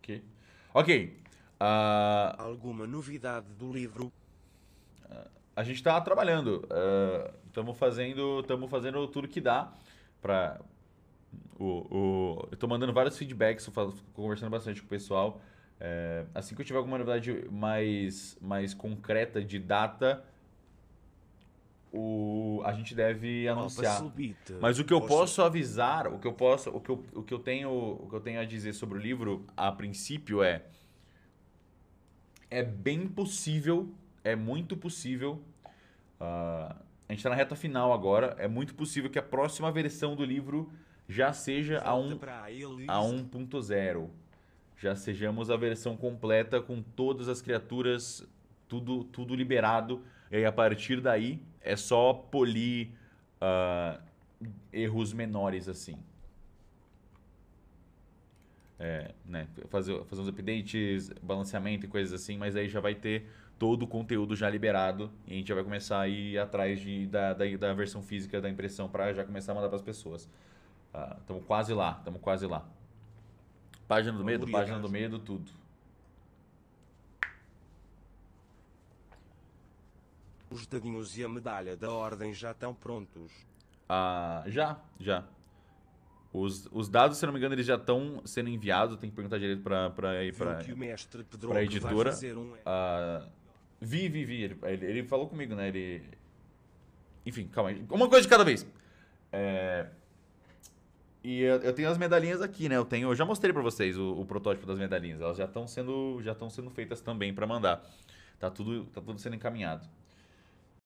Ok. Ok. Uh... Alguma novidade do livro? a gente está trabalhando. Estamos ah, uh, fazendo, estamos fazendo tudo que dá para o, o, eu mandando vários feedbacks, estou conversando bastante com o pessoal. É, assim que eu tiver alguma novidade mais, mais concreta de data, o, a gente deve anunciar. Mas o que eu posso avisar, o que eu posso, o que eu, o que eu tenho, o que eu tenho a dizer sobre o livro a princípio é é bem possível, é muito possível. Uh, a gente está na reta final agora. É muito possível que a próxima versão do livro já seja Volta a, um, a 1.0. Já sejamos a versão completa com todas as criaturas tudo, tudo liberado. E aí, a partir daí, é só polir uh, erros menores, assim. É, né, fazer, fazer uns updates, balanceamento e coisas assim, mas aí já vai ter todo o conteúdo já liberado e a gente já vai começar a ir atrás de, da, da, da versão física da impressão para já começar a mandar para as pessoas. Estamos ah, uh, quase lá, estamos quase lá. Página do medo, página do medo, tudo. Os dadinhos e a medalha da ordem já estão prontos. Ah, já, já. Os, os dados, se não me engano, eles já estão sendo enviados. Tem que perguntar direito para para para editora. Um... Ah, vi, vi, vi. Ele, ele, ele, falou comigo, né? Ele, enfim, calma. Aí. Uma coisa de cada vez. É... E eu, eu, tenho as medalhinhas aqui, né? Eu tenho, eu já mostrei para vocês o, o, protótipo das medalhinhas. Elas já estão sendo já estão sendo feitas também para mandar. Tá tudo tá tudo sendo encaminhado.